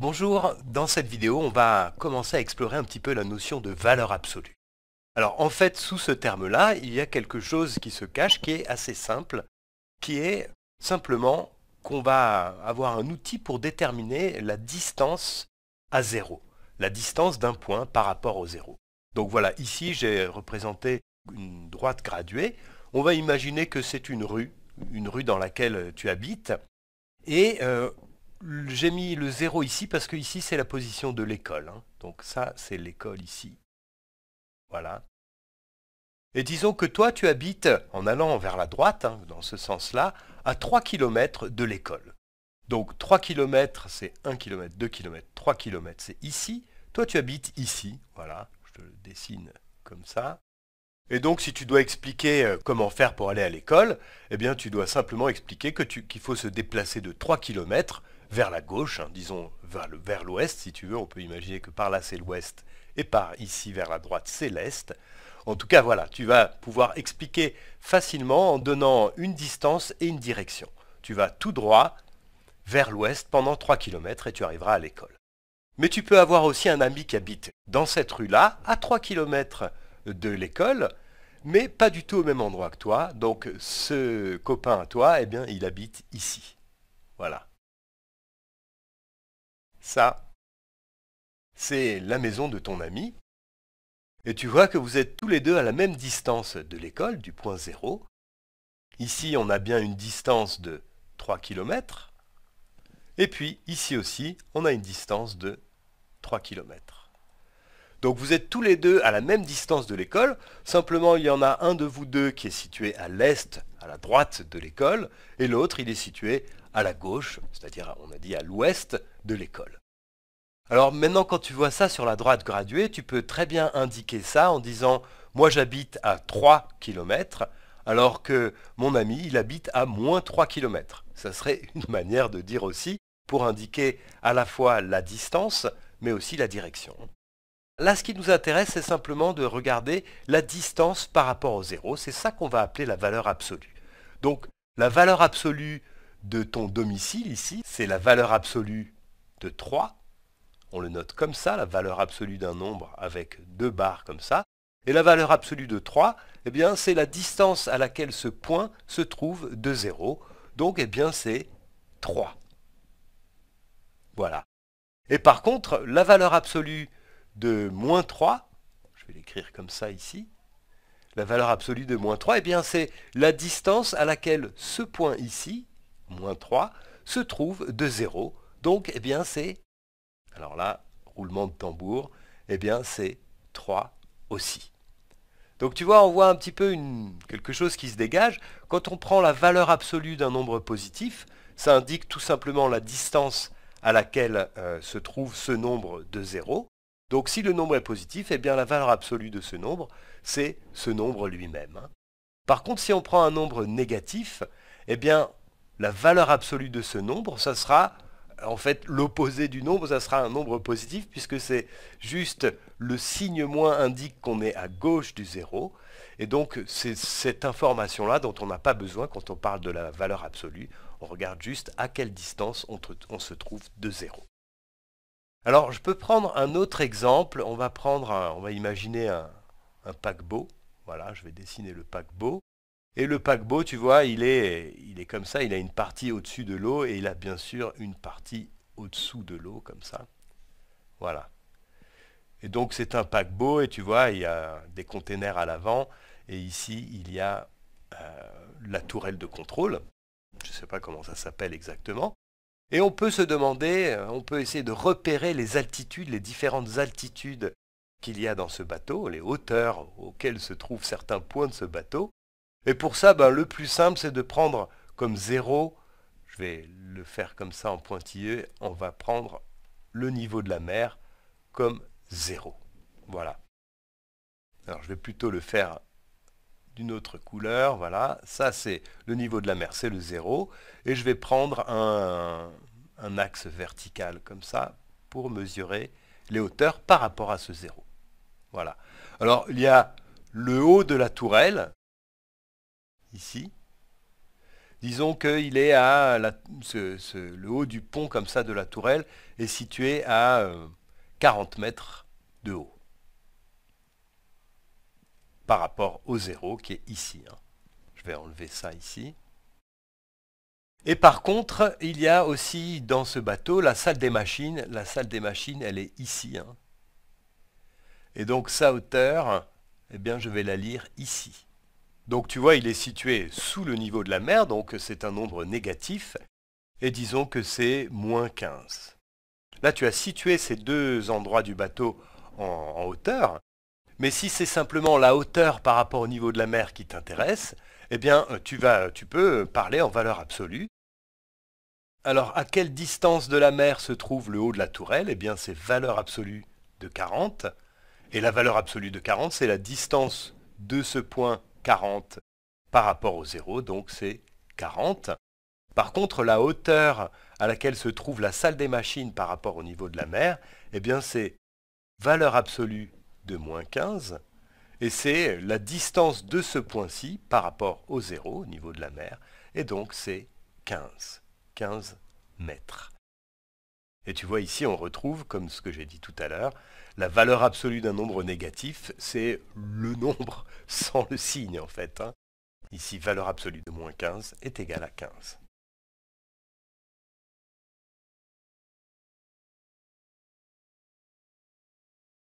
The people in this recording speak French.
Bonjour, dans cette vidéo, on va commencer à explorer un petit peu la notion de valeur absolue. Alors en fait, sous ce terme-là, il y a quelque chose qui se cache, qui est assez simple, qui est simplement qu'on va avoir un outil pour déterminer la distance à zéro, la distance d'un point par rapport au zéro. Donc voilà, ici j'ai représenté une droite graduée. On va imaginer que c'est une rue, une rue dans laquelle tu habites, et euh, j'ai mis le 0 ici parce que ici c'est la position de l'école. Hein. Donc ça c'est l'école ici. Voilà. Et disons que toi tu habites, en allant vers la droite, hein, dans ce sens-là, à 3 km de l'école. Donc 3 km c'est 1 km, 2 km, 3 km c'est ici. Toi tu habites ici, voilà, je te le dessine comme ça. Et donc, si tu dois expliquer euh, comment faire pour aller à l'école, eh bien, tu dois simplement expliquer qu'il faut se déplacer de 3 km vers la gauche, hein, disons vers l'ouest si tu veux, on peut imaginer que par là c'est l'ouest et par ici vers la droite c'est l'est. En tout cas voilà, tu vas pouvoir expliquer facilement en donnant une distance et une direction. Tu vas tout droit vers l'ouest pendant 3 km et tu arriveras à l'école. Mais tu peux avoir aussi un ami qui habite dans cette rue-là, à 3 km de l'école, mais pas du tout au même endroit que toi. Donc ce copain à toi, eh bien, il habite ici. Voilà ça. C'est la maison de ton ami. Et tu vois que vous êtes tous les deux à la même distance de l'école, du point zéro. Ici, on a bien une distance de 3 km. Et puis, ici aussi, on a une distance de 3 km. Donc vous êtes tous les deux à la même distance de l'école, simplement il y en a un de vous deux qui est situé à l'est, à la droite de l'école, et l'autre il est situé à la gauche, c'est-à-dire on a dit à l'ouest de l'école. Alors maintenant quand tu vois ça sur la droite graduée, tu peux très bien indiquer ça en disant moi j'habite à 3 km alors que mon ami il habite à moins 3 km. Ça serait une manière de dire aussi pour indiquer à la fois la distance mais aussi la direction. Là, ce qui nous intéresse, c'est simplement de regarder la distance par rapport au zéro. C'est ça qu'on va appeler la valeur absolue. Donc, la valeur absolue de ton domicile ici, c'est la valeur absolue de 3. On le note comme ça, la valeur absolue d'un nombre avec deux barres comme ça. Et la valeur absolue de 3, eh bien, c'est la distance à laquelle ce point se trouve de 0. Donc, eh bien, c'est 3. Voilà. Et par contre, la valeur absolue de moins 3, je vais l'écrire comme ça ici, la valeur absolue de moins 3, eh bien, c'est la distance à laquelle ce point ici moins 3 se trouve de 0. Donc, eh bien, c'est... Alors là, roulement de tambour, eh bien, c'est 3 aussi. Donc tu vois, on voit un petit peu une, quelque chose qui se dégage. Quand on prend la valeur absolue d'un nombre positif, ça indique tout simplement la distance à laquelle euh, se trouve ce nombre de 0. Donc si le nombre est positif, eh bien la valeur absolue de ce nombre, c'est ce nombre lui-même. Hein. Par contre, si on prend un nombre négatif, eh bien la valeur absolue de ce nombre, ça sera en fait l'opposé du nombre, ça sera un nombre positif, puisque c'est juste le signe moins indique qu'on est à gauche du zéro. Et donc c'est cette information-là dont on n'a pas besoin quand on parle de la valeur absolue. On regarde juste à quelle distance on, se trouve de zéro. Alors je peux prendre un autre exemple. On va prendre, on va imaginer un, un paquebot. Voilà, je vais dessiner le paquebot. Et le paquebot, tu vois, il est, il est comme ça, il a une partie au-dessus de l'eau et il a bien sûr une partie au-dessous de l'eau, comme ça. Voilà. Et donc c'est un paquebot et tu vois, il y a des containers à l'avant et ici il y a euh, la tourelle de contrôle. Je ne sais pas comment ça s'appelle exactement. Et on peut se demander, euh, on peut essayer de repérer les altitudes, les différentes altitudes qu'il y a dans ce bateau, les hauteurs auxquelles se trouvent certains points de ce bateau. Et pour ça, ben, le plus simple, c'est de prendre comme zéro, je vais le faire comme ça en pointillé, on va prendre le niveau de la mer comme zéro. Voilà. Alors je vais plutôt le faire d'une autre couleur, voilà. Ça c'est le niveau de la mer, c'est le zéro. Et je vais prendre un, un axe vertical comme ça pour mesurer les hauteurs par rapport à ce zéro. Voilà. Alors il y a le haut de la tourelle, ici. Disons qu'il est à le haut du pont comme ça de la tourelle est situé à 40 euh, mètres de haut par rapport au zéro qui est ici. Hein. Je vais enlever ça ici. Et par contre, il y a aussi dans ce bateau la salle des machines. La salle des machines, elle est ici. Hein. Et donc sa hauteur, eh bien, je vais la lire ici. Donc tu vois, il est situé sous le niveau de la mer, donc c'est un nombre négatif, et disons que c'est moins 15. Là, tu as situé ces deux endroits du bateau en, hauteur, mais si c'est simplement la hauteur par rapport au niveau de la mer qui t'intéresse, eh bien, euh, tu, vas, tu peux parler en valeur absolue. Alors, à quelle distance de la mer se trouve le haut de la tourelle Eh bien, c'est valeur absolue de 40. Et la valeur absolue de 40, c'est la distance de ce point 40 par rapport au 0, donc c'est 40. Par contre, la hauteur à laquelle se trouve la salle des machines par rapport au niveau de la mer, eh bien c'est valeur absolue de moins 15, et c'est la distance de ce point-ci par rapport au zéro, au niveau de la mer, et donc c'est 15, 15 mètres. Et tu vois ici, on retrouve, comme ce que j'ai dit tout à l'heure, la valeur absolue d'un nombre négatif, c'est le nombre sans le signe en fait. Hein. Ici, valeur absolue de moins 15 est égale à 15.